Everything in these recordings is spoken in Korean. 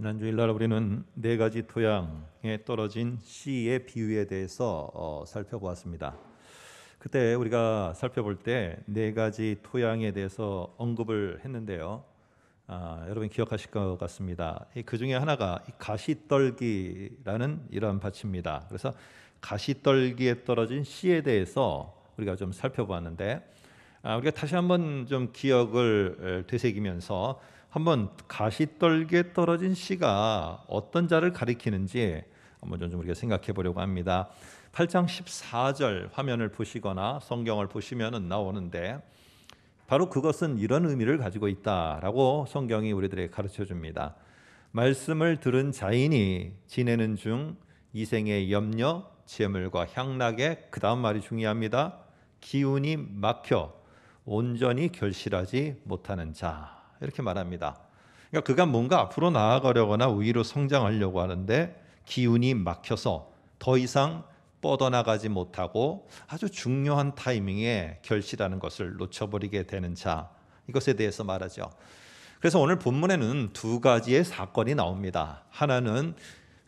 지난주 일날 우리는 네 가지 토양에 떨어진 씨의 비유에 대해서 어, 살펴보았습니다. 그때 우리가 살펴볼 때 네 가지 토양에 대해서 언급을 했는데요. 아, 여러분 기억하실 것 같습니다. 그 중에 하나가 가시떨기라는 이러한 밭입니다. 그래서 가시떨기에 떨어진 씨에 대해서 우리가 좀 살펴보았는데 아, 우리가 다시 한번 좀 기억을 되새기면서 한번 가시떨게 떨어진 씨가 어떤 자를 가리키는지 한번 좀 우리가 생각해 보려고 합니다. 8장 14절 화면을 보시거나 성경을 보시면은 나오는데 바로 그것은 이런 의미를 가지고 있다라고 성경이 우리들에게 가르쳐 줍니다. 말씀을 들은 자인이 지내는 중 이생의 염려, 재물과 향락에 그 다음 말이 중요합니다. 기운이 막혀 온전히 결실하지 못하는 자. 이렇게 말합니다. 그러니까 그가 뭔가 앞으로 나아가려거나 위로 성장하려고 하는데 기운이 막혀서 더 이상 뻗어나가지 못하고 아주 중요한 타이밍에 결실하는 것을 놓쳐버리게 되는 자 이것에 대해서 말하죠. 그래서 오늘 본문에는 두 가지의 사건이 나옵니다. 하나는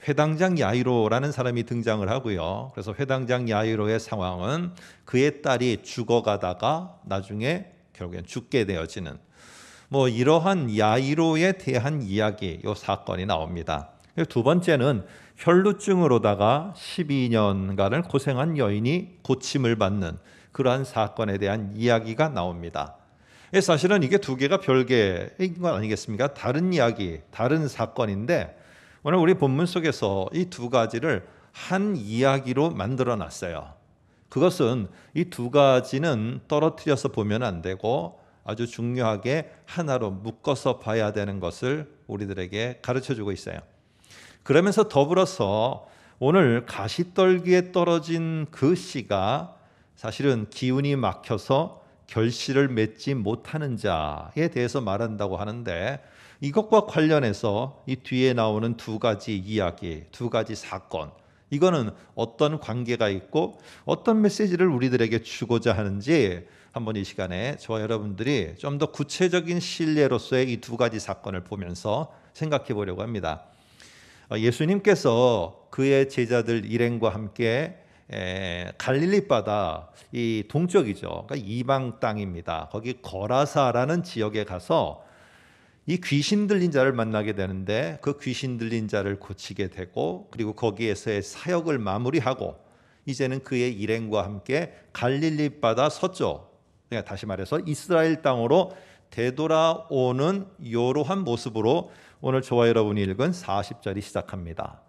회당장 야이로라는 사람이 등장을 하고요. 그래서 회당장 야이로의 상황은 그의 딸이 죽어가다가 나중에 결국엔 죽게 되어지는 뭐 이러한 야이로에 대한 이야기 요 사건이 나옵니다. 두 번째는 혈루증으로다가 12년간을 고생한 여인이 고침을 받는 그러한 사건에 대한 이야기가 나옵니다. 예, 사실은 이게 두 개가 별개인 건 아니겠습니까? 다른 이야기, 다른 사건인데 오늘 우리 본문 속에서 이 두 가지를 한 이야기로 만들어 놨어요. 그것은 이 두 가지는 떨어뜨려서 보면 안 되고 아주 중요하게 하나로 묶어서 봐야 되는 것을 우리들에게 가르쳐 주고 있어요. 그러면서 더불어서 오늘 가시떨기에 떨어진 그 씨가 사실은 기운이 막혀서 결실을 맺지 못하는 자에 대해서 말한다고 하는데 이것과 관련해서 이 뒤에 나오는 두 가지 이야기, 두 가지 사건, 이거는 어떤 관계가 있고 어떤 메시지를 우리들에게 주고자 하는지 한번 이 시간에 저와 여러분들이 좀 더 구체적인 신뢰로서의 이 두 가지 사건을 보면서 생각해 보려고 합니다. 어, 예수님께서 그의 제자들 일행과 함께 갈릴리 바다 이 동쪽이죠. 그러니까 이방 땅입니다. 거기 거라사라는 지역에 가서 이 귀신 들린 자를 만나게 되는데 그 귀신 들린 자를 고치게 되고 그리고 거기에서의 사역을 마무리하고 이제는 그의 일행과 함께 갈릴리 바다 서쪽 그러니까 다시 말해서 이스라엘 땅으로 되돌아오는 이러한 모습으로 오늘 저와 여러분이 읽은 40절이 시작합니다.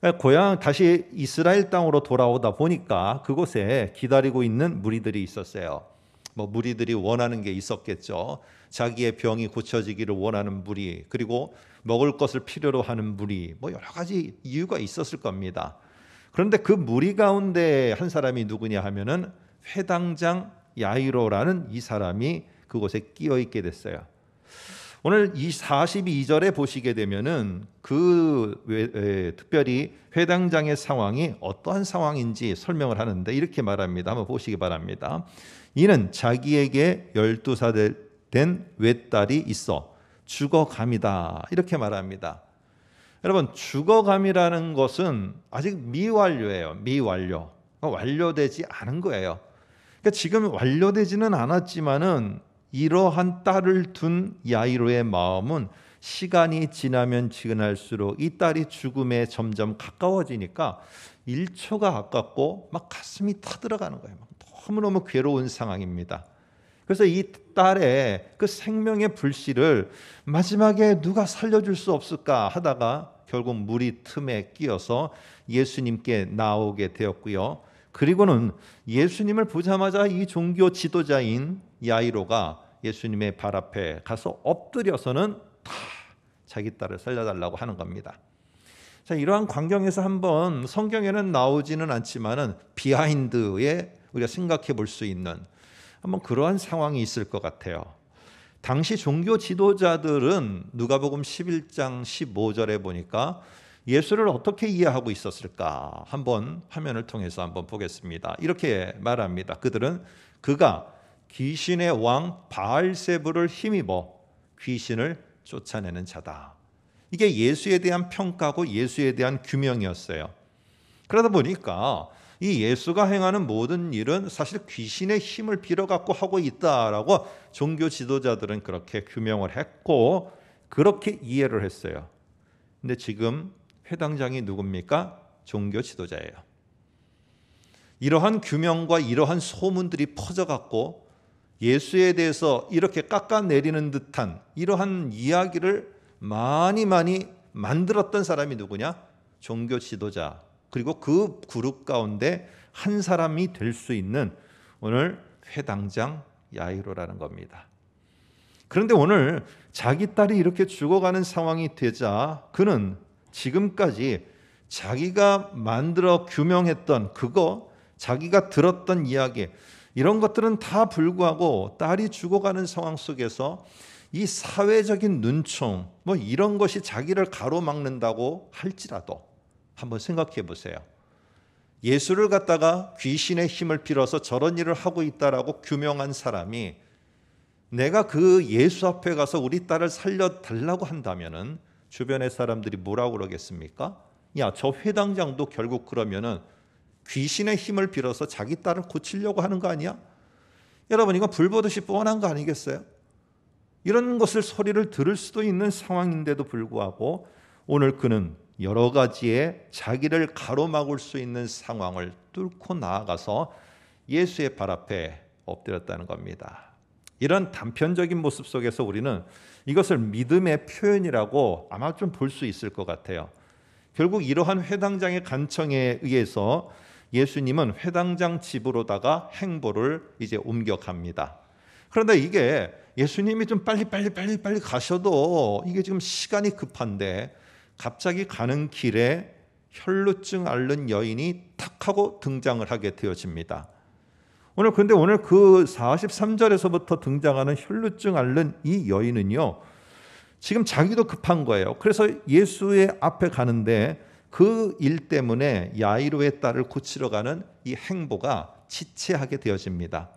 그러니까 고향 다시 이스라엘 땅으로 돌아오다 보니까 그곳에 기다리고 있는 무리들이 있었어요. 뭐 무리들이 원하는 게 있었겠죠. 자기의 병이 고쳐지기를 원하는 무리, 그리고 먹을 것을 필요로 하는 무리, 뭐 여러 가지 이유가 있었을 겁니다. 그런데 그 무리 가운데 한 사람이 누구냐 하면은 회당장 야이로라는 이 사람이 그곳에 끼어 있게 됐어요. 오늘 이 42절에 보시게 되면은 그 외, 에, 특별히 회당장의 상황이 어떠한 상황인지 설명을 하는데 이렇게 말합니다. 한번 보시기 바랍니다. 이는 자기에게 12살 된 외딸이 있어 죽어감이다. 이렇게 말합니다. 여러분 죽어감이라는 것은 아직 미완료예요. 미완료. 그러니까 완료되지 않은 거예요. 그러니까 지금 완료되지는 않았지만은 이러한 딸을 둔 야이로의 마음은 시간이 지나면 지나할수록 이 딸이 죽음에 점점 가까워지니까 1초가 아깝고 막 가슴이 타들어가는 거예요. 너무너무 괴로운 상황입니다. 그래서 이 딸의 그 생명의 불씨를 마지막에 누가 살려줄 수 없을까 하다가 결국 물이 틈에 끼어서 예수님께 나오게 되었고요. 그리고는 예수님을 보자마자 이 종교 지도자인 야이로가 예수님의 발 앞에 가서 엎드려서는 다 자기 딸을 살려달라고 하는 겁니다. 자, 이러한 광경에서 한번 성경에는 나오지는 않지만은 비하인드에 우리가 생각해 볼 수 있는 한번 그러한 상황이 있을 것 같아요. 당시 종교 지도자들은 누가복음 11장 15절에 보니까 예수를 어떻게 이해하고 있었을까? 한번 화면을 통해서 한번 보겠습니다. 이렇게 말합니다. 그들은 그가 귀신의 왕 바알세부를 힘입어 귀신을 쫓아내는 자다. 이게 예수에 대한 평가고 예수에 대한 규명이었어요. 그러다 보니까 이 예수가 행하는 모든 일은 사실 귀신의 힘을 빌어 갖고 하고 있다라고 종교 지도자들은 그렇게 규명을 했고 그렇게 이해를 했어요. 근데 지금 회당장이 누굽니까? 종교 지도자예요. 이러한 규명과 이러한 소문들이 퍼져갔고 예수에 대해서 이렇게 깎아내리는 듯한 이러한 이야기를 많이 많이 만들었던 사람이 누구냐? 종교 지도자. 그리고 그 그룹 가운데 한 사람이 될 수 있는 오늘 회당장 야이로라는 겁니다. 그런데 오늘 자기 딸이 이렇게 죽어가는 상황이 되자 그는 지금까지 자기가 만들어 규명했던 그거, 자기가 들었던 이야기, 이런 것들은 다 불구하고 딸이 죽어가는 상황 속에서 이 사회적인 눈총, 뭐 이런 것이 자기를 가로막는다고 할지라도 한번 생각해 보세요. 예수를 갖다가 귀신의 힘을 빌어서 저런 일을 하고 있다라고 규명한 사람이 내가 그 예수 앞에 가서 우리 딸을 살려달라고 한다면은 주변의 사람들이 뭐라고 그러겠습니까? 야, 저 회당장도 결국 그러면은 귀신의 힘을 빌어서 자기 딸을 고치려고 하는 거 아니야? 여러분 이거 불보듯이 뻔한 거 아니겠어요? 이런 것을 소리를 들을 수도 있는 상황인데도 불구하고 오늘 그는 여러 가지의 자기를 가로막을 수 있는 상황을 뚫고 나아가서 예수의 발 앞에 엎드렸다는 겁니다. 이런 단편적인 모습 속에서 우리는 이것을 믿음의 표현이라고 아마 좀 볼 수 있을 것 같아요. 결국 이러한 회당장의 간청에 의해서 예수님은 회당장 집으로다가 행보를 이제 옮겨갑니다. 그런데 이게 예수님이 좀 빨리 빨리 빨리 빨리 가셔도 이게 지금 시간이 급한데 갑자기 가는 길에 혈루증 앓는 여인이 탁 하고 등장을 하게 되어집니다. 오늘 근데 오늘 그 43절에서부터 등장하는 혈루증 앓는 이 여인은요. 지금 자기도 급한 거예요. 그래서 예수의 앞에 가는데 그 일 때문에 야이로의 딸을 고치러 가는 이 행보가 지체하게 되어집니다.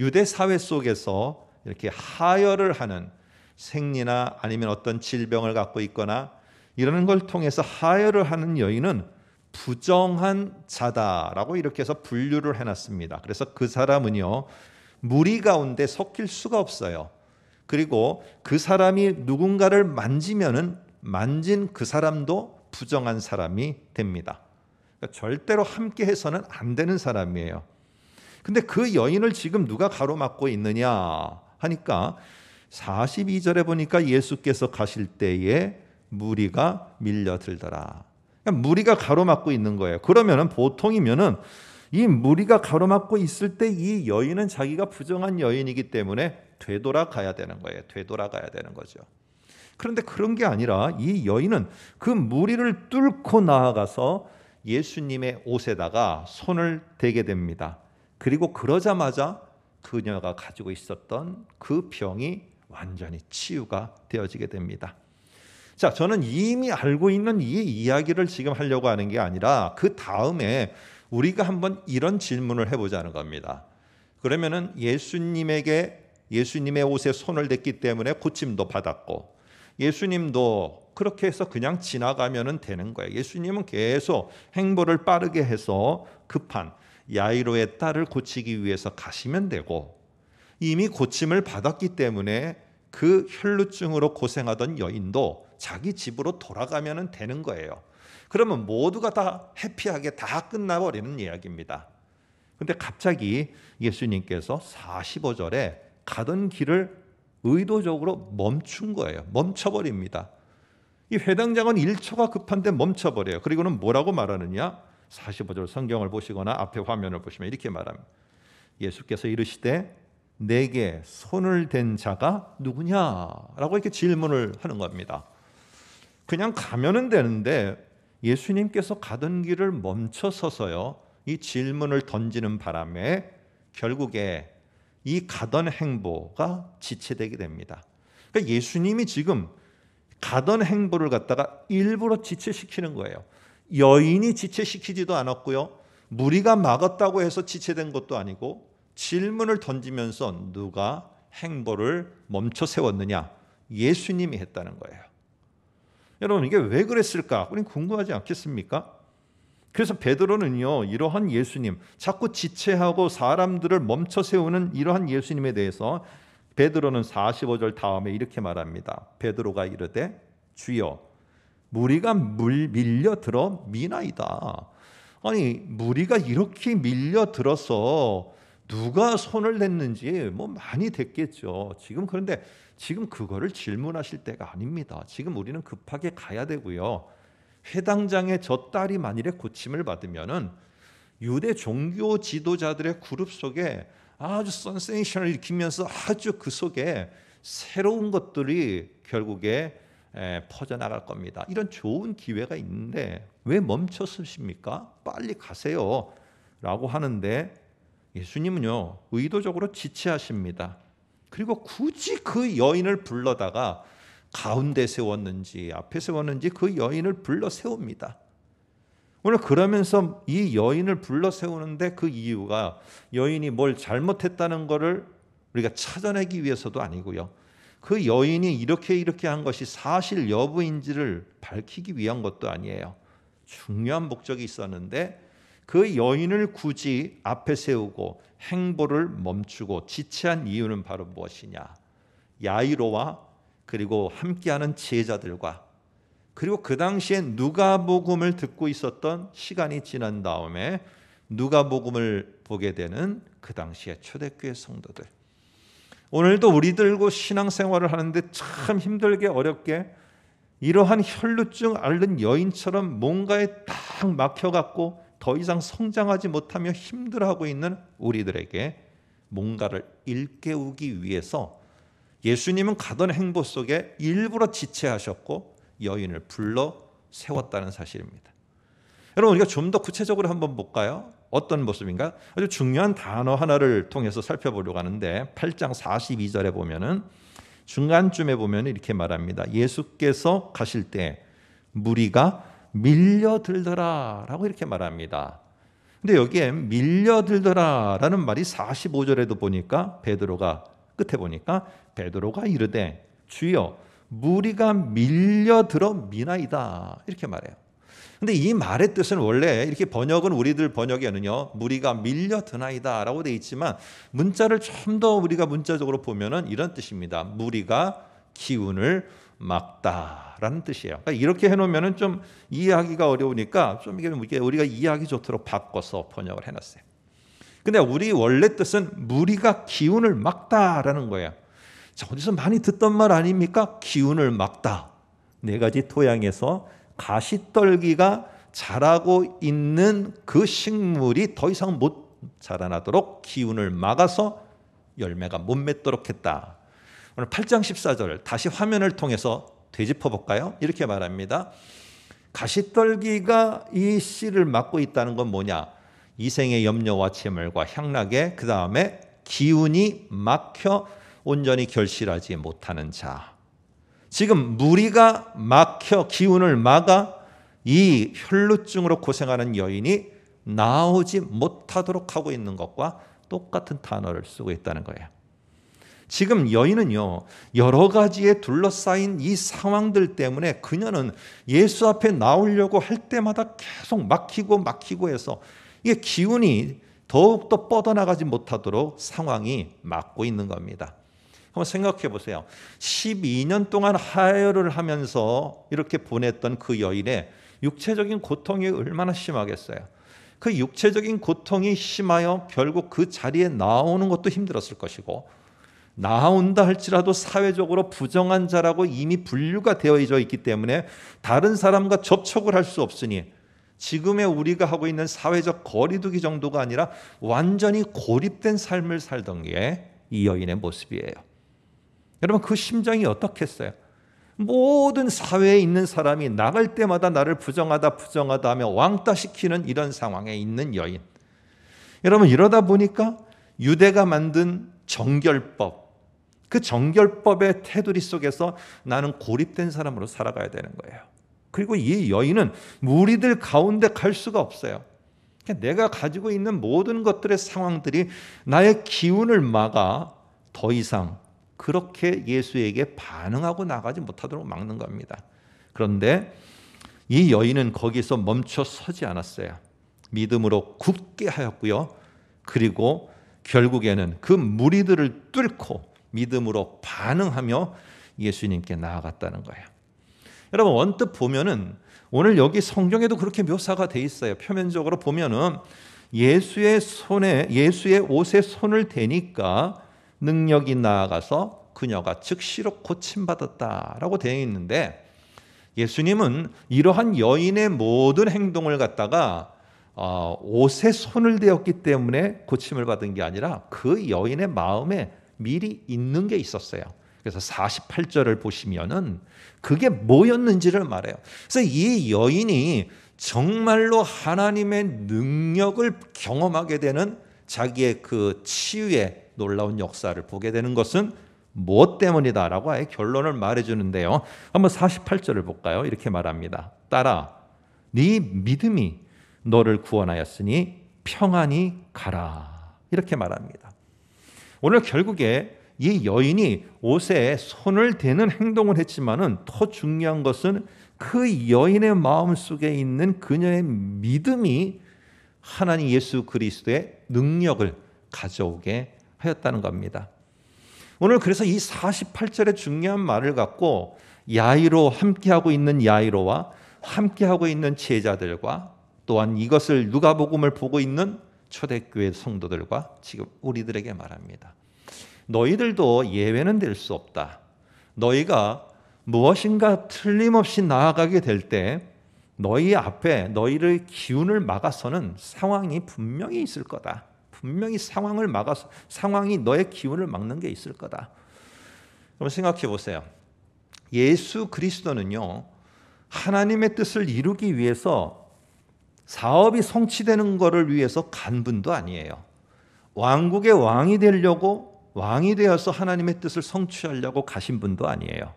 유대 사회 속에서 이렇게 하혈을 하는 생리나 아니면 어떤 질병을 갖고 있거나 이러는 걸 통해서 하혈을 하는 여인은 부정한 자다라고 이렇게 해서 분류를 해놨습니다. 그래서 그 사람은요 무리 가운데 섞일 수가 없어요. 그리고 그 사람이 누군가를 만지면은 만진 그 사람도 부정한 사람이 됩니다. 그러니까 절대로 함께 해서는 안 되는 사람이에요. 근데 그 여인을 지금 누가 가로막고 있느냐 하니까 42절에 보니까 예수께서 가실 때에 무리가 밀려들더라. 무리가 가로막고 있는 거예요. 그러면은 보통이면은 이 무리가 가로막고 있을 때 이 여인은 자기가 부정한 여인이기 때문에 되돌아가야 되는 거예요. 되돌아가야 되는 거죠. 그런데 그런 게 아니라 이 여인은 그 무리를 뚫고 나아가서 예수님의 옷에다가 손을 대게 됩니다. 그리고 그러자마자 그녀가 가지고 있었던 그 병이 완전히 치유가 되어지게 됩니다. 자, 저는 이미 알고 있는 이 이야기를 지금 하려고 하는 게 아니라 그 다음에 우리가 한번 이런 질문을 해보자는 겁니다. 그러면은 예수님에게 예수님의 옷에 손을 댔기 때문에 고침도 받았고 예수님도 그렇게 해서 그냥 지나가면은 되는 거예요. 예수님은 계속 행보를 빠르게 해서 급한 야이로의 딸을 고치기 위해서 가시면 되고 이미 고침을 받았기 때문에 그 혈루증으로 고생하던 여인도 자기 집으로 돌아가면 되는 거예요. 그러면 모두가 다 해피하게 다 끝나버리는 이야기입니다. 근데 갑자기 예수님께서 45절에 가던 길을 의도적으로 멈춘 거예요. 멈춰버립니다. 이 회당장은 1초가 급한데 멈춰버려요. 그리고는 뭐라고 말하느냐? 45절 성경을 보시거나 앞에 화면을 보시면 이렇게 말합니다. 예수께서 이르시되 내게 손을 댄 자가 누구냐라고 이렇게 질문을 하는 겁니다. 그냥 가면은 되는데 예수님께서 가던 길을 멈춰서서요. 이 질문을 던지는 바람에 결국에 이 가던 행보가 지체되게 됩니다. 그러니까 예수님이 지금 가던 행보를 갖다가 일부러 지체시키는 거예요. 여인이 지체시키지도 않았고요. 무리가 막았다고 해서 지체된 것도 아니고 질문을 던지면서 누가 행보를 멈춰 세웠느냐? 예수님이 했다는 거예요. 여러분 이게 왜 그랬을까? 우린 궁금하지 않겠습니까? 그래서 베드로는요 이러한 예수님 자꾸 지체하고 사람들을 멈춰 세우는 이러한 예수님에 대해서 베드로는 45절 다음에 이렇게 말합니다. 베드로가 이르되 주여 무리가 물 밀려 들어 미나이다. 아니 무리가 이렇게 밀려 들어서 누가 손을 냈는지 뭐 많이 됐겠죠. 지금 그런데 지금 그거를 질문하실 때가 아닙니다. 지금 우리는 급하게 가야 되고요. 회당장의 저 딸이 만일에 고침을 받으면은 유대 종교 지도자들의 그룹 속에 아주 센세이 일으키면서 아주 그 속에 새로운 것들이 결국에 퍼져나갈 겁니다. 이런 좋은 기회가 있는데 왜 멈췄으십니까? 빨리 가세요. 라고 하는데 예수님은요, 의도적으로 지체하십니다. 그리고 굳이 그 여인을 불러다가 가운데 세웠는지 앞에 세웠는지 그 여인을 불러 세웁니다. 오늘 그러면서 이 여인을 불러 세우는데 그 이유가 여인이 뭘 잘못했다는 것을 우리가 찾아내기 위해서도 아니고요. 그 여인이 이렇게 이렇게 한 것이 사실 여부인지를 밝히기 위한 것도 아니에요. 중요한 목적이 있었는데 그 여인을 굳이 앞에 세우고 행보를 멈추고 지체한 이유는 바로 무엇이냐? 야이로와 그리고 함께하는 제자들과 그리고 그 당시에 누가복음을 듣고 있었던 시간이 지난 다음에 누가복음을 보게 되는 그 당시의 초대교회 성도들. 오늘도 우리들고 신앙생활을 하는데 참 힘들게 어렵게 이러한 혈루증 앓는 여인처럼 뭔가에 딱 막혀갖고 더 이상 성장하지 못하며 힘들어하고 있는 우리들에게 뭔가를 일깨우기 위해서 예수님은 가던 행보 속에 일부러 지체하셨고 여인을 불러 세웠다는 사실입니다. 여러분 우리가 좀 더 구체적으로 한번 볼까요? 어떤 모습인가? 아주 중요한 단어 하나를 통해서 살펴보려고 하는데 8장 42절에 보면은 중간쯤에 보면 이렇게 말합니다. 예수께서 가실 때 무리가 밀려들더라 라고 이렇게 말합니다. 근데 여기에 밀려들더라 라는 말이 45절에도 보니까 베드로가 끝에 보니까 베드로가 이르되 주여 무리가 밀려들어 미나이다 이렇게 말해요. 근데 이 말의 뜻은 원래 이렇게 번역은 우리들 번역에는요 무리가 밀려드나이다라고 돼 있지만 문자를 좀 더 우리가 문자적으로 보면은 이런 뜻입니다. 무리가 기운을 막다라는 뜻이에요. 그러니까 이렇게 해놓으면좀 이해하기가 어려우니까 좀 이게 우리가 이해하기 좋도록 바꿔서 번역을 해놨어요. 근데 우리 원래 뜻은 무리가 기운을 막다라는 거예요. 자, 어디서 많이 듣던 말 아닙니까? 기운을 막다. 네 가지 토양에서 가시떨기가 자라고 있는 그 식물이 더 이상 못 자라나도록 기운을 막아서 열매가 못 맺도록 했다. 오늘 8장 14절 다시 화면을 통해서 되짚어 볼까요? 이렇게 말합니다. 가시떨기가 이 씨를 막고 있다는 건 뭐냐? 이생의 염려와 재물과 향락에 그 다음에 기운이 막혀 온전히 결실하지 못하는 자. 지금 무리가 막혀 기운을 막아 이 혈루증으로 고생하는 여인이 나오지 못하도록 하고 있는 것과 똑같은 단어를 쓰고 있다는 거예요. 지금 여인은요, 여러 가지에 둘러싸인 이 상황들 때문에 그녀는 예수 앞에 나오려고 할 때마다 계속 막히고 막히고 해서 이게 기운이 더욱더 뻗어나가지 못하도록 상황이 막고 있는 겁니다. 한번 생각해 보세요. 12년 동안 하혈을 하면서 이렇게 보냈던 그 여인의 육체적인 고통이 얼마나 심하겠어요. 그 육체적인 고통이 심하여 결국 그 자리에 나오는 것도 힘들었을 것이고 나온다 할지라도 사회적으로 부정한 자라고 이미 분류가 되어져 있기 때문에 다른 사람과 접촉을 할 수 없으니 지금의 우리가 하고 있는 사회적 거리두기 정도가 아니라 완전히 고립된 삶을 살던 게 이 여인의 모습이에요. 여러분 그 심정이 어떻겠어요? 모든 사회에 있는 사람이 나갈 때마다 나를 부정하다 부정하다 하며 왕따시키는 이런 상황에 있는 여인. 여러분 이러다 보니까 유대가 만든 정결법, 그 정결법의 테두리 속에서 나는 고립된 사람으로 살아가야 되는 거예요. 그리고 이 여인은 무리들 가운데 갈 수가 없어요. 그러니까 내가 가지고 있는 모든 것들의 상황들이 나의 기운을 막아 더 이상 그렇게 예수에게 반응하고 나가지 못하도록 막는 겁니다. 그런데 이 여인은 거기서 멈춰 서지 않았어요. 믿음으로 굳게 하였고요. 그리고 결국에는 그 무리들을 뚫고 믿음으로 반응하며 예수님께 나아갔다는 거예요. 여러분 언뜻 보면은 오늘 여기 성경에도 그렇게 묘사가 돼 있어요. 표면적으로 보면은 예수의 손에 예수의 옷에 손을 대니까 능력이 나아가서 그녀가 즉시로 고침받았다라고 되어 있는데 예수님은 이러한 여인의 모든 행동을 갖다가 어, 옷에 손을 대었기 때문에 고침을 받은 게 아니라 그 여인의 마음에 미리 있는 게 있었어요. 그래서 48절을 보시면은 그게 뭐였는지를 말해요. 그래서 이 여인이 정말로 하나님의 능력을 경험하게 되는 자기의 그 치유의 놀라운 역사를 보게 되는 것은 무엇 뭐 때문이다라고 아예 결론을 말해 주는데요. 한번 48절을 볼까요? 이렇게 말합니다. 따라 네 믿음이 너를 구원하였으니 평안히 가라. 이렇게 말합니다. 오늘 결국에 이 여인이 옷에 손을 대는 행동을 했지만은 더 중요한 것은 그 여인의 마음 속에 있는 그녀의 믿음이 하나님 예수 그리스도의 능력을 가져오게 하였다는 겁니다. 오늘 그래서 이 48절의 중요한 말을 갖고 야이로 함께하고 있는 야이로와 함께하고 있는 제자들과 또한 이것을 누가복음을 보고 있는 초대교회 성도들과 지금 우리들에게 말합니다. 너희들도 예외는 될 수 없다. 너희가 무엇인가 틀림없이 나아가게 될 때 너희 앞에 너희를 기운을 막아서는 상황이 분명히 있을 거다. 분명히 상황을 막아서 상황이 너의 기운을 막는 게 있을 거다. 그럼 생각해 보세요. 예수 그리스도는요. 하나님의 뜻을 이루기 위해서 사업이 성취되는 것을 위해서 간 분도 아니에요. 왕국의 왕이 되려고 왕이 되어서 하나님의 뜻을 성취하려고 가신 분도 아니에요.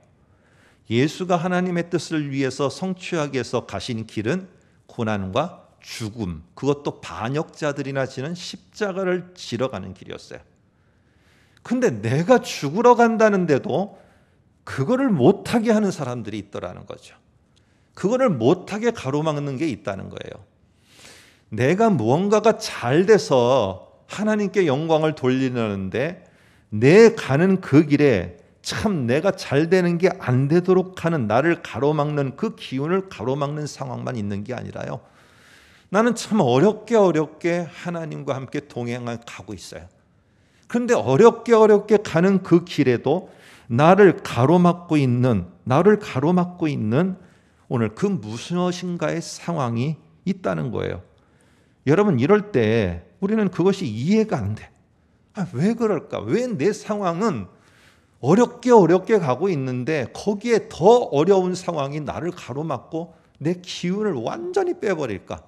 예수가 하나님의 뜻을 위해서 성취하기 위해서 가신 길은 고난과 죽음, 그것도 반역자들이나 지는 십자가를 지러 가는 길이었어요. 근데 내가 죽으러 간다는데도 그거를 못하게 하는 사람들이 있더라는 거죠. 그거를 못하게 가로막는 게 있다는 거예요. 내가 무언가가 잘 돼서 하나님께 영광을 돌리려는데 내 가는 그 길에 참 내가 잘 되는 게 안 되도록 하는 나를 가로막는 그 기운을 가로막는 상황만 있는 게 아니라요. 나는 참 어렵게 어렵게 하나님과 함께 동행을 가고 있어요. 그런데 어렵게 어렵게 가는 그 길에도 나를 가로막고 있는 나를 가로막고 있는 오늘 그 무엇인가의 슨 상황이 있다는 거예요. 여러분 이럴 때 우리는 그것이 이해가 안 돼. 아, 왜 그럴까? 왜 내 상황은 어렵게 어렵게 가고 있는데 거기에 더 어려운 상황이 나를 가로막고 내 기운을 완전히 빼버릴까?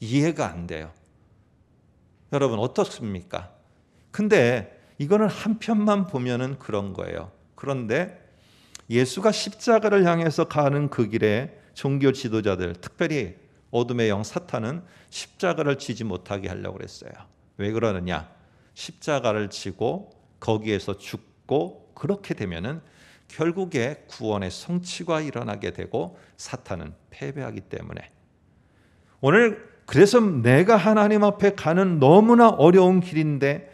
이해가 안 돼요. 여러분 어떻습니까? 근데 이거는 한편만 보면은 그런 거예요. 그런데 예수가 십자가를 향해서 가는 그 길에 종교 지도자들, 특별히 어둠의 영 사탄은 십자가를 지지 못하게 하려고 그랬어요. 왜 그러느냐? 십자가를 지고 거기에서 죽고 그렇게 되면은 결국에 구원의 성취가 일어나게 되고 사탄은 패배하기 때문에 오늘 그래서 내가 하나님 앞에 가는 너무나 어려운 길인데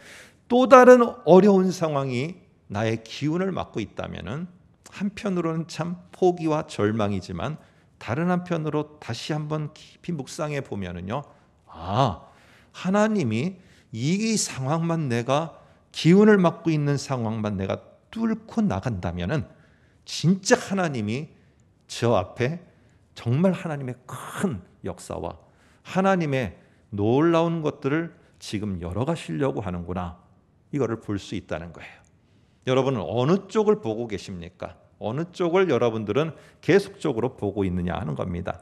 또 다른 어려운 상황이 나의 기운을 막고 있다면은 한편으로는 참 포기와 절망이지만 다른 한편으로 다시 한번 깊이 묵상해 보면은요. 아, 하나님이 이 상황만 내가 기운을 맡고 있는 상황만 내가 뚫고 나간다면은 진짜 하나님이 저 앞에 정말 하나님의 큰 역사와 하나님의 놀라운 것들을 지금 열어가시려고 하는구나. 이거를 볼 수 있다는 거예요. 여러분은 어느 쪽을 보고 계십니까? 어느 쪽을 여러분들은 계속적으로 보고 있느냐 하는 겁니다.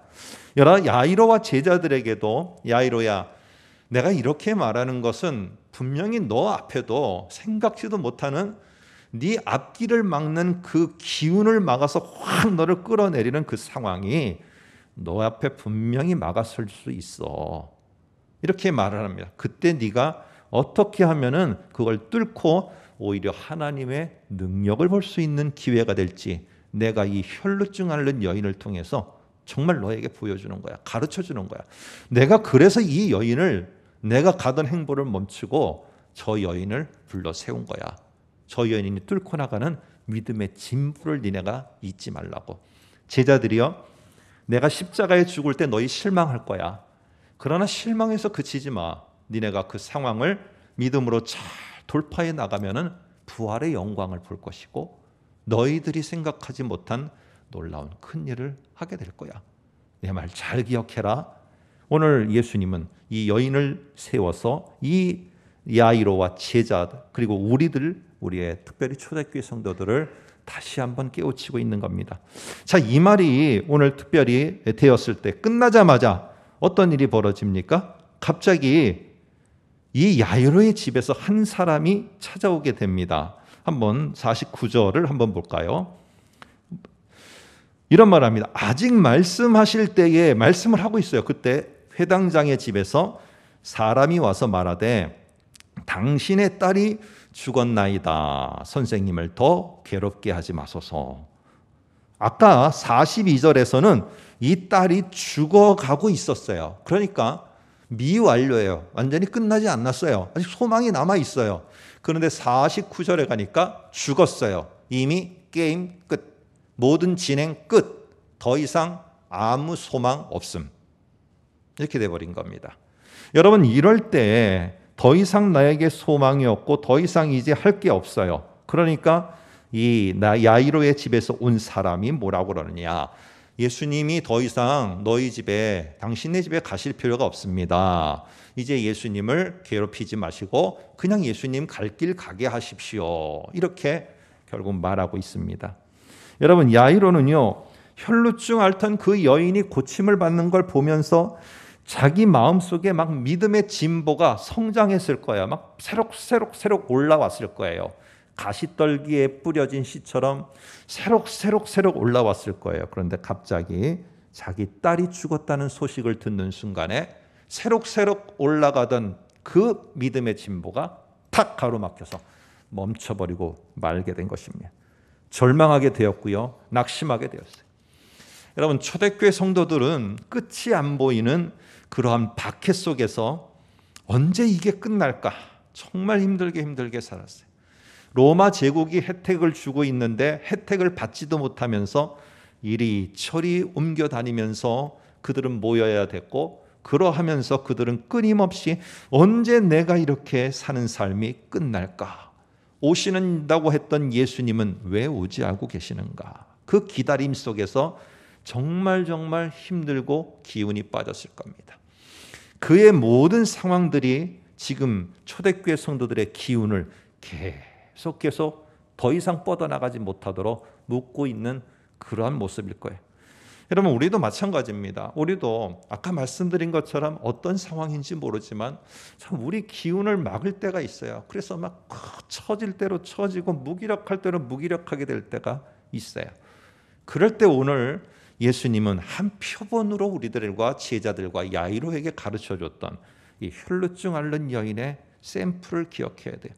여러 야이로와 제자들에게도 야이로야 내가 이렇게 말하는 것은 분명히 너 앞에도 생각지도 못하는 네 앞길을 막는 그 기운을 막아서 확 너를 끌어내리는 그 상황이 너 앞에 분명히 막아설 수 있어. 이렇게 말을 합니다. 그때 네가 어떻게 하면은 그걸 뚫고 오히려 하나님의 능력을 볼 수 있는 기회가 될지 내가 이 혈루증 앓는 여인을 통해서 정말 너에게 보여주는 거야. 가르쳐 주는 거야. 내가 그래서 이 여인을 내가 가던 행보를 멈추고 저 여인을 불러 세운 거야. 저 여인이 뚫고 나가는 믿음의 진부를 니네가 잊지 말라고. 제자들이여 내가 십자가에 죽을 때 너희 실망할 거야. 그러나 실망해서 그치지 마. 니네가 그 상황을 믿음으로 잘 돌파해 나가면은 부활의 영광을 볼 것이고 너희들이 생각하지 못한 놀라운 큰 일을 하게 될 거야. 내 말 잘 기억해라. 오늘 예수님은 이 여인을 세워서 이 야이로와 제자 그리고 우리들 우리의 특별히 초대교회 성도들을 다시 한번 깨우치고 있는 겁니다. 자, 이 말이 오늘 특별히 되었을 때 끝나자마자 어떤 일이 벌어집니까? 갑자기 이 야이로의 집에서 한 사람이 찾아오게 됩니다. 한번 49절을 한번 볼까요? 이런 말 합니다. 아직 말씀하실 때에 말씀을 하고 있어요. 그때 회당장의 집에서 사람이 와서 말하되 당신의 딸이 죽었나이다. 선생님을 더 괴롭게 하지 마소서. 아까 42절에서는 이 딸이 죽어가고 있었어요. 그러니까 미완료예요. 완전히 끝나지 않았어요. 아직 소망이 남아 있어요. 그런데 49절에 가니까 죽었어요. 이미 게임 끝. 모든 진행 끝. 더 이상 아무 소망 없음. 이렇게 돼버린 겁니다. 여러분, 이럴 때 더 이상 나에게 소망이 없고 더 이상 이제 할 게 없어요. 그러니까 이 나 야이로의 집에서 온 사람이 뭐라고 그러느냐. 예수님이 더 이상 너희 집에 당신네 집에 가실 필요가 없습니다. 이제 예수님을 괴롭히지 마시고 그냥 예수님 갈 길 가게 하십시오. 이렇게 결국 말하고 있습니다. 여러분 야이로는요. 혈루증 앓던 그 여인이 고침을 받는 걸 보면서 자기 마음속에 막 믿음의 진보가 성장했을 거야. 막 새록새록새록 올라왔을 거예요. 가시떨기에 뿌려진 씨처럼 새록새록새록 올라왔을 거예요. 그런데 갑자기 자기 딸이 죽었다는 소식을 듣는 순간에 새록새록 올라가던 그 믿음의 진보가 탁 가로막혀서 멈춰버리고 말게 된 것입니다. 절망하게 되었고요. 낙심하게 되었어요. 여러분, 초대교회 성도들은 끝이 안 보이는 그러한 박해 속에서 언제 이게 끝날까? 정말 힘들게 힘들게 살았어요. 로마 제국이 혜택을 주고 있는데 혜택을 받지도 못하면서 이리저리 옮겨 다니면서 그들은 모여야 됐고 그러하면서 그들은 끊임없이 언제 내가 이렇게 사는 삶이 끝날까? 오시는다고 했던 예수님은 왜 오지 않고 계시는가? 그 기다림 속에서 정말 정말 힘들고 기운이 빠졌을 겁니다. 그의 모든 상황들이 지금 초대교회 성도들의 기운을 계속 계속 계속 더 이상 뻗어나가지 못하도록 묶고 있는 그러한 모습일 거예요. 여러분 우리도 마찬가지입니다. 우리도 아까 말씀드린 것처럼 어떤 상황인지 모르지만 참 우리 기운을 막을 때가 있어요. 그래서 막 처질 대로 처지고 무기력할 때로 무기력하게 될 때가 있어요. 그럴 때 오늘 예수님은 한 표본으로 우리들과 제자들과 야이로에게 가르쳐 줬던 이 혈루증 앓는 여인의 샘플을 기억해야 돼요.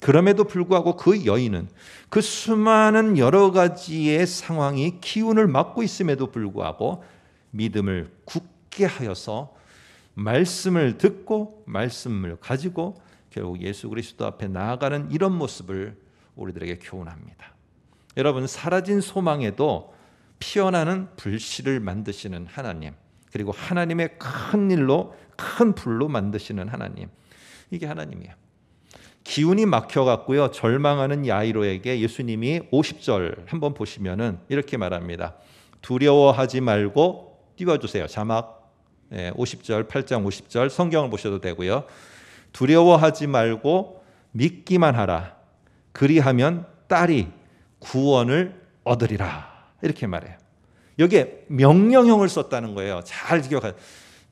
그럼에도 불구하고 그 여인은 그 수많은 여러 가지의 상황이 기운을 막고 있음에도 불구하고 믿음을 굳게 하여서 말씀을 듣고 말씀을 가지고 결국 예수 그리스도 앞에 나아가는 이런 모습을 우리들에게 교훈합니다. 여러분 사라진 소망에도 피어나는 불씨를 만드시는 하나님 그리고 하나님의 큰 일로 큰 불로 만드시는 하나님 이게 하나님이에요. 기운이 막혀갖고요. 절망하는 야이로에게 예수님이 50절 한번 보시면은 이렇게 말합니다. 두려워하지 말고 띄워주세요. 자막 50절, 8장 50절 성경을 보셔도 되고요. 두려워하지 말고 믿기만 하라. 그리하면 딸이 구원을 얻으리라. 이렇게 말해요. 여기에 명령형을 썼다는 거예요. 잘 기억하세요.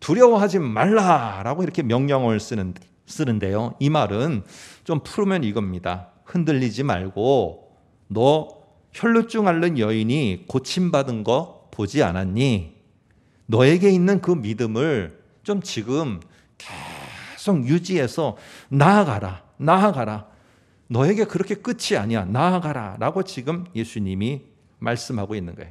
두려워하지 말라라고 이렇게 명령을 쓰는, 쓰는데요. 이 말은 좀 풀으면 이겁니다. 흔들리지 말고 너 혈루증 앓는 여인이 고침받은 거 보지 않았니? 너에게 있는 그 믿음을 좀 지금 계속 유지해서 나아가라. 나아가라. 너에게 그렇게 끝이 아니야. 나아가라. 라고 지금 예수님이 말씀하고 있는 거예요.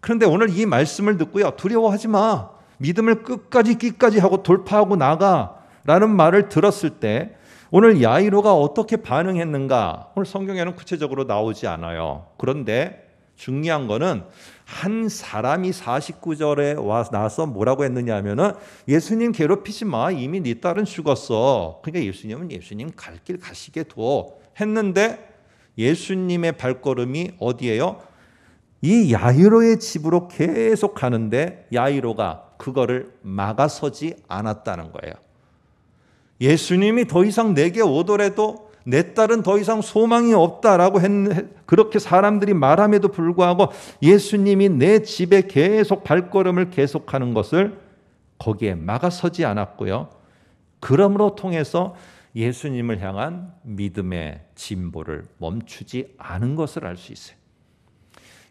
그런데 오늘 이 말씀을 듣고요. 두려워하지 마. 믿음을 끝까지, 끼까지 하고 돌파하고 나가. 라는 말을 들었을 때 오늘 야이로가 어떻게 반응했는가? 오늘 성경에는 구체적으로 나오지 않아요. 그런데 중요한 거는 한 사람이 49절에 와 나서 뭐라고 했느냐 하면은 예수님 괴롭히지 마. 이미 네 딸은 죽었어. 그러니까 예수님은 예수님 갈 길 가시게 둬. 했는데 예수님의 발걸음이 어디예요? 이 야이로의 집으로 계속 가는데 야이로가 그거를 막아서지 않았다는 거예요. 예수님이 더 이상 내게 오더라도 내 딸은 더 이상 소망이 없다라고 했, 그렇게 사람들이 말함에도 불구하고 예수님이 내 집에 계속 발걸음을 계속하는 것을 거기에 막아서지 않았고요. 그러므로 통해서 예수님을 향한 믿음의 진보를 멈추지 않은 것을 알 수 있어요.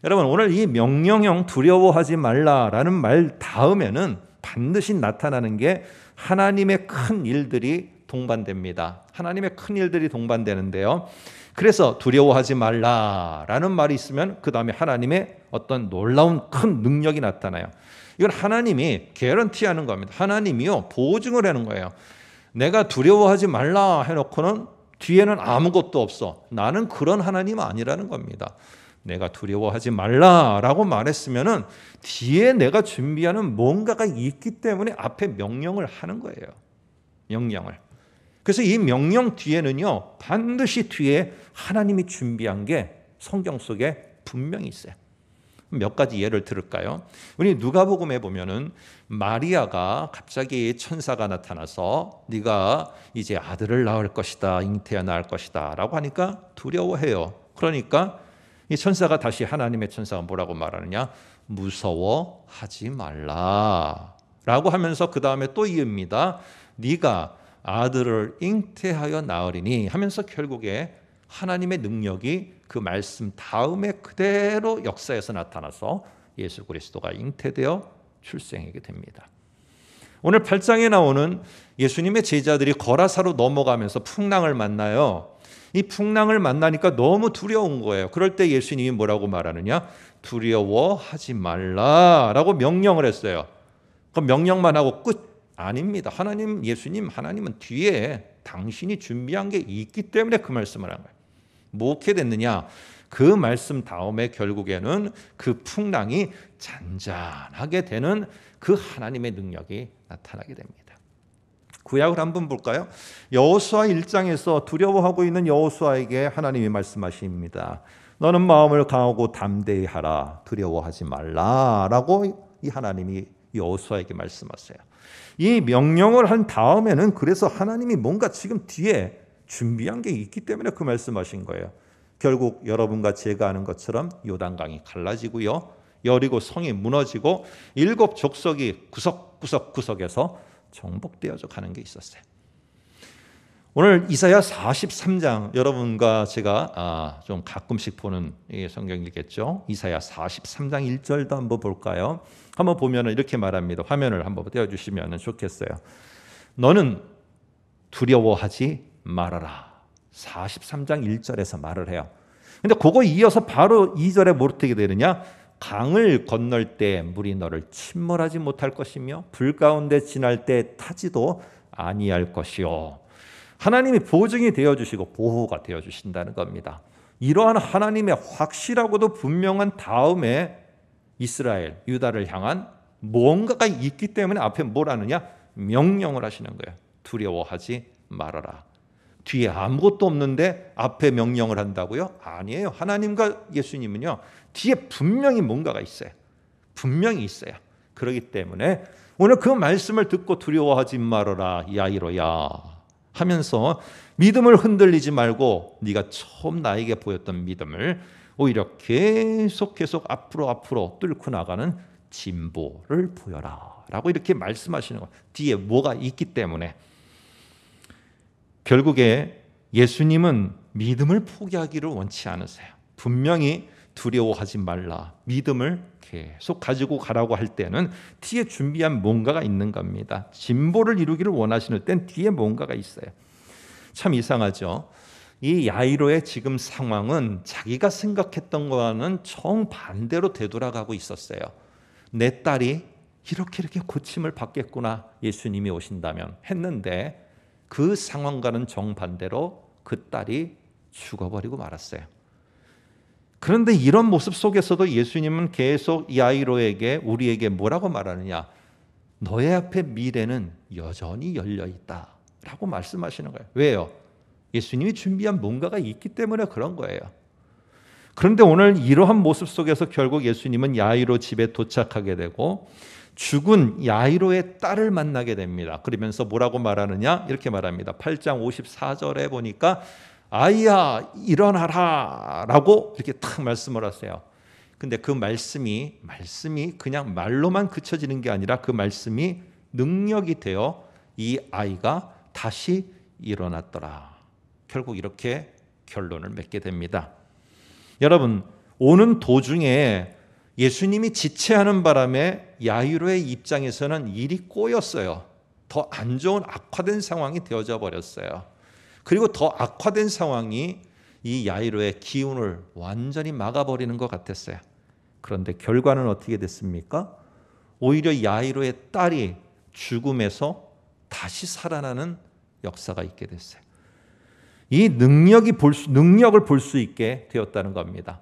여러분, 오늘 이 명령형 두려워하지 말라라는 말 다음에는 반드시 나타나는 게 하나님의 큰 일들이 동반됩니다. 하나님의 큰 일들이 동반되는데요. 그래서 두려워하지 말라라는 말이 있으면 그 다음에 하나님의 어떤 놀라운 큰 능력이 나타나요. 이건 하나님이 개런티하는 겁니다. 하나님이요 보증을 하는 거예요. 내가 두려워하지 말라 해놓고는 뒤에는 아무것도 없어. 나는 그런 하나님 아니라는 겁니다. 내가 두려워하지 말라라고 말했으면은 뒤에 내가 준비하는 뭔가가 있기 때문에 앞에 명령을 하는 거예요. 명령을. 그래서 이 명령 뒤에는요 반드시 뒤에 하나님이 준비한 게 성경 속에 분명히 있어요. 몇 가지 예를 들을까요? 우리 누가복음에 보면은 마리아가 갑자기 천사가 나타나서 네가 이제 아들을 낳을 것이다, 잉태야 낳을 것이다라고 하니까 두려워해요. 그러니까 이 천사가 다시 하나님의 천사가 뭐라고 말하느냐? 무서워하지 말라라고 하면서 그 다음에 또 이읍니다. 네가 아들을 잉태하여 낳으리니 하면서 결국에 하나님의 능력이 그 말씀 다음에 그대로 역사에서 나타나서 예수 그리스도가 잉태되어 출생하게 됩니다. 오늘 8장에 나오는 예수님의 제자들이 거라사로 넘어가면서 풍랑을 만나요. 이 풍랑을 만나니까 너무 두려운 거예요. 그럴 때 예수님이 뭐라고 말하느냐? 두려워하지 말라라고 명령을 했어요. 그 명령만 하고 끝 아닙니다. 하나님, 예수님, 하나님은 뒤에 당신이 준비한 게 있기 때문에 그 말씀을 한 거예요. 뭐 어떻게 됐느냐? 그 말씀 다음에 결국에는 그 풍랑이 잔잔하게 되는 그 하나님의 능력이 나타나게 됩니다. 구약을 한번 볼까요? 여호수아 1장에서 두려워하고 있는 여호수아에게 하나님이 말씀하십니다. 너는 마음을 강하고 담대히 하라. 두려워하지 말라라고 이 하나님이 여호수아에게 말씀하세요. 이 명령을 한 다음에는 그래서 하나님이 뭔가 지금 뒤에 준비한 게 있기 때문에 그 말씀하신 거예요. 결국 여러분과 제가 아는 것처럼 요단강이 갈라지고요. 여리고 성이 무너지고 일곱 족속이 구석구석 구석에서 정복되어져 가는 게 있었어요. 오늘 이사야 43장 여러분과 제가 아, 좀 가끔씩 보는 예, 성경이겠죠. 이사야 43장 1절도 한번 볼까요? 한번 보면 이렇게 말합니다. 화면을 한번 띄워주시면 좋겠어요. 너는 두려워하지 말아라. 43장 1절에서 말을 해요. 근데 그거 이어서 바로 2절에 뭐 어떻게 되느냐? 강을 건널 때 물이 너를 침몰하지 못할 것이며 불 가운데 지날 때 타지도 아니할 것이요. 하나님이 보증이 되어 주시고 보호가 되어 주신다는 겁니다. 이러한 하나님의 확실하고도 분명한 다음에 이스라엘 유다를 향한 뭔가가 있기 때문에 앞에 뭐라느냐 명령을 하시는 거예요. 두려워하지 말아라. 뒤에 아무것도 없는데 앞에 명령을 한다고요? 아니에요. 하나님과 예수님은요. 뒤에 분명히 뭔가가 있어요. 분명히 있어요. 그러기 때문에 오늘 그 말씀을 듣고 두려워하지 말아라 야이로야 하면서 믿음을 흔들리지 말고 네가 처음 나에게 보였던 믿음을 오히려 계속 계속 앞으로 앞으로 뚫고 나가는 진보를 보여라라고 이렇게 말씀하시는 거. 뒤에 뭐가 있기 때문에 결국에 예수님은 믿음을 포기하기를 원치 않으세요. 분명히 두려워하지 말라. 믿음을 계속 가지고 가라고 할 때는 뒤에 준비한 뭔가가 있는 겁니다. 진보를 이루기를 원하시는 땐 뒤에 뭔가가 있어요. 참 이상하죠. 이 야이로의 지금 상황은 자기가 생각했던 거와는 정반대로 되돌아가고 있었어요. 내 딸이 이렇게 이렇게 고침을 받겠구나. 예수님이 오신다면 했는데 그 상황과는 정반대로 그 딸이 죽어버리고 말았어요. 그런데 이런 모습 속에서도 예수님은 계속 야이로에게 우리에게 뭐라고 말하느냐? 너의 앞에 미래는 여전히 열려 있다라고 말씀하시는 거예요. 왜요? 예수님이 준비한 뭔가가 있기 때문에 그런 거예요. 그런데 오늘 이러한 모습 속에서 결국 예수님은 야이로 집에 도착하게 되고 죽은 야이로의 딸을 만나게 됩니다. 그러면서 뭐라고 말하느냐? 이렇게 말합니다. 8장 54절에 보니까 아이야 일어나라라고 이렇게 탁 말씀을 하세요. 근데 그 말씀이 말씀이 그냥 말로만 그쳐지는 게 아니라 그 말씀이 능력이 되어 이 아이가 다시 일어났더라. 결국 이렇게 결론을 맺게 됩니다. 여러분 오는 도중에 예수님이 지체하는 바람에 야이로의 입장에서는 일이 꼬였어요. 더 안 좋은 악화된 상황이 되어져 버렸어요. 그리고 더 악화된 상황이 이 야이로의 기운을 완전히 막아버리는 것 같았어요. 그런데 결과는 어떻게 됐습니까? 오히려 야이로의 딸이 죽음에서 다시 살아나는 역사가 있게 됐어요. 이 능력이 볼 수, 능력을 볼 수 있게 되었다는 겁니다.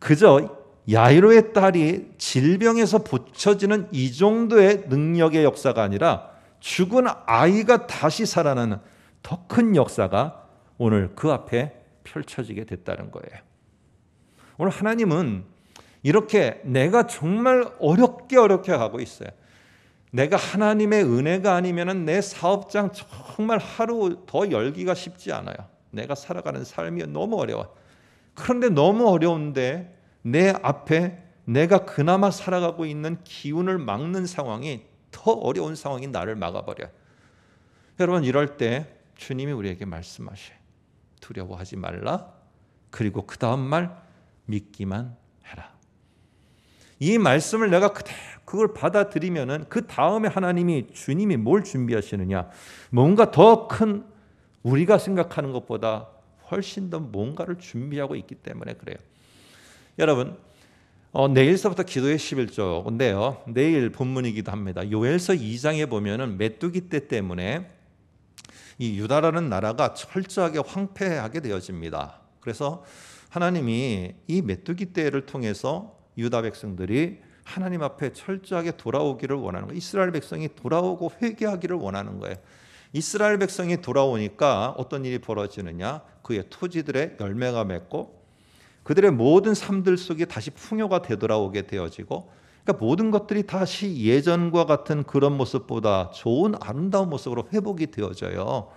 그저 야이로의 딸이 질병에서 붙여지는이 정도의 능력의 역사가 아니라 죽은 아이가 다시 살아나는 더 큰 역사가 오늘 그 앞에 펼쳐지게 됐다는 거예요. 오늘 하나님은 이렇게 내가 정말 어렵게 어렵게 하고 있어요. 내가 하나님의 은혜가 아니면내 사업장 정말 하루 더 열기가 쉽지 않아요. 내가 살아가는 삶이 너무 어려워. 그런데 너무 어려운데 내 앞에 내가 그나마 살아가고 있는 기운을 막는 상황이 더 어려운 상황이 나를 막아버려. 여러분 이럴 때 주님이 우리에게 말씀하셔. 두려워하지 말라. 그리고 그 다음 말 믿기만 해라. 이 말씀을 내가 그걸 받아들이면은 그 다음에 하나님이 주님이 뭘 준비하시느냐? 뭔가 더 큰 우리가 생각하는 것보다 훨씬 더 뭔가를 준비하고 있기 때문에 그래요. 여러분, 어, 내일서부터 기도의 11조인데요. 내일 본문이기도 합니다. 요엘서 2장에 보면 메뚜기 때 때문에 이 유다라는 나라가 철저하게 황폐하게 되어집니다. 그래서 하나님이 이 메뚜기 때를 통해서 유다 백성들이 하나님 앞에 철저하게 돌아오기를 원하는 거예요. 이스라엘 백성이 돌아오고 회개하기를 원하는 거예요. 이스라엘 백성이 돌아오니까 어떤 일이 벌어지느냐? 그의 토지들의 열매가 맺고 그들의 모든 삶들 속에 다시 풍요가 되돌아오게 되어지고 그러니까 모든 것들이 다시 예전과 같은 그런 모습보다 좋은 아름다운 모습으로 회복이 되어져요.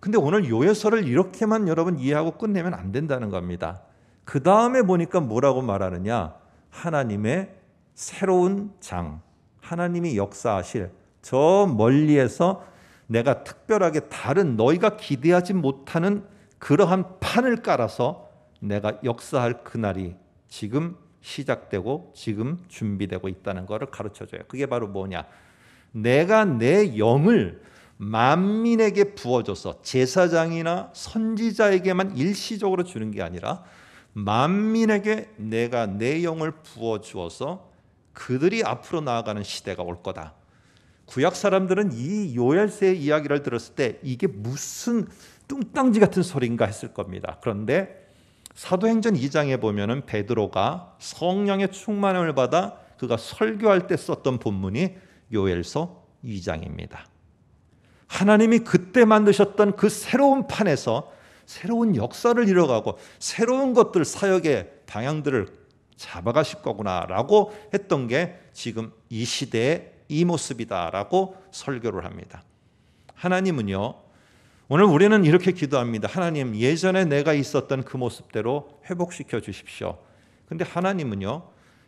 근데 오늘 요예서를 이렇게만 여러분 이해하고 끝내면 안 된다는 겁니다. 그 다음에 보니까 뭐라고 말하느냐? 하나님의 새로운 장, 하나님이 역사하실 저 멀리에서 내가 특별하게 다른 너희가 기대하지 못하는 그러한 판을 깔아서 내가 역사할 그날이 지금 시작되고 지금 준비되고 있다는 것을 가르쳐 줘요. 그게 바로 뭐냐? 내가 내 영을 만민에게 부어줘서 제사장이나 선지자에게만 일시적으로 주는 게 아니라 만민에게 내가 내 영을 부어 주어서 그들이 앞으로 나아가는 시대가 올 거다. 구약 사람들은 이 요엘세의 이야기를 들었을 때 이게 무슨 뚱땅지 같은 소리인가 했을 겁니다. 그런데 사도행전 2장에 보면은 베드로가 성령의 충만함을 받아 그가 설교할 때 썼던 본문이 요엘서 2장입니다. 하나님이 그때 만드셨던 그 새로운 판에서 새로운 역사를 이뤄가고 새로운 것들 사역의 방향들을 잡아가실 거구나라고 했던 게 지금 이 시대의 이 모습이다라고 설교를 합니다. 하나님은요 오늘 우리는 이렇게 기도합니다. 하나님, 예전에 내가 있었던 그 모습대로 회복시켜 주십시오. 근데 하나님은요,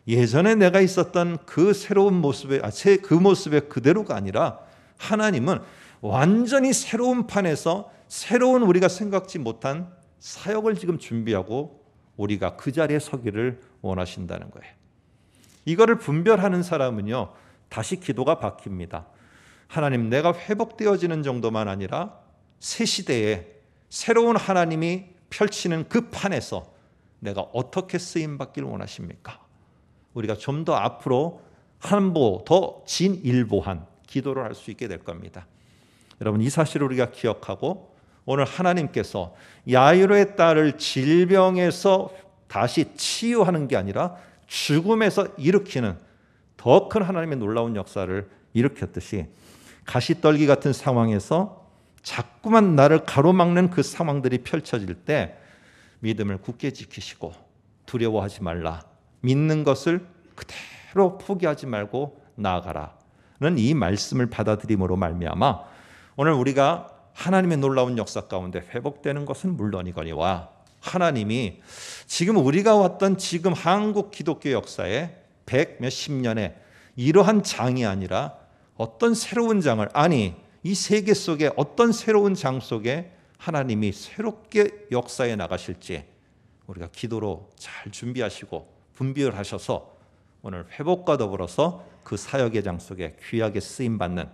예전에 내가 있었던 그 새로운 모습의, 아, 그 모습의 그대로가 아니라 하나님은 완전히 새로운 판에서 새로운 우리가 생각지 못한 사역을 지금 준비하고 우리가 그 자리에 서기를 원하신다는 거예요. 이거를 분별하는 사람은요, 다시 기도가 바뀝니다. 하나님, 내가 회복되어지는 정도만 아니라 새 시대에 새로운 하나님이 펼치는 그 판에서 내가 어떻게 쓰임 받기를 원하십니까? 우리가 좀 더 앞으로 한보 더 진일보한 기도를 할 수 있게 될 겁니다. 여러분 이 사실을 우리가 기억하고 오늘 하나님께서 야이로의 딸을 질병에서 다시 치유하는 게 아니라 죽음에서 일으키는 더 큰 하나님의 놀라운 역사를 일으켰듯이 가시떨기 같은 상황에서 자꾸만 나를 가로막는 그 상황들이 펼쳐질 때 믿음을 굳게 지키시고 두려워하지 말라. 믿는 것을 그대로 포기하지 말고 나아가라는 이 말씀을 받아들임으로 말미암아 오늘 우리가 하나님의 놀라운 역사 가운데 회복되는 것은 물론이거니와 하나님이 지금 우리가 왔던 지금 한국 기독교 역사에 백 몇 십 년에 이러한 장이 아니라 어떤 새로운 장을 아니 이 세계 속에 어떤 새로운 장 속에 하나님이 새롭게 역사에 나가실지 우리가 기도로 잘 준비하시고 분비를 하셔서 오늘 회복과 더불어서 그 사역의 장 속에 귀하게 쓰임 받는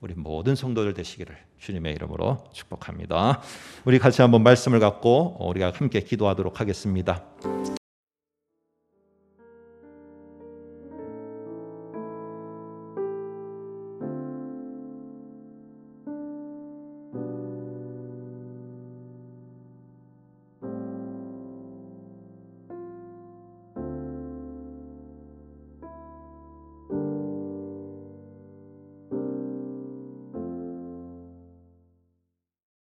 우리 모든 성도들 되시기를 주님의 이름으로 축복합니다. 우리 같이 한번 말씀을 갖고 우리가 함께 기도하도록 하겠습니다.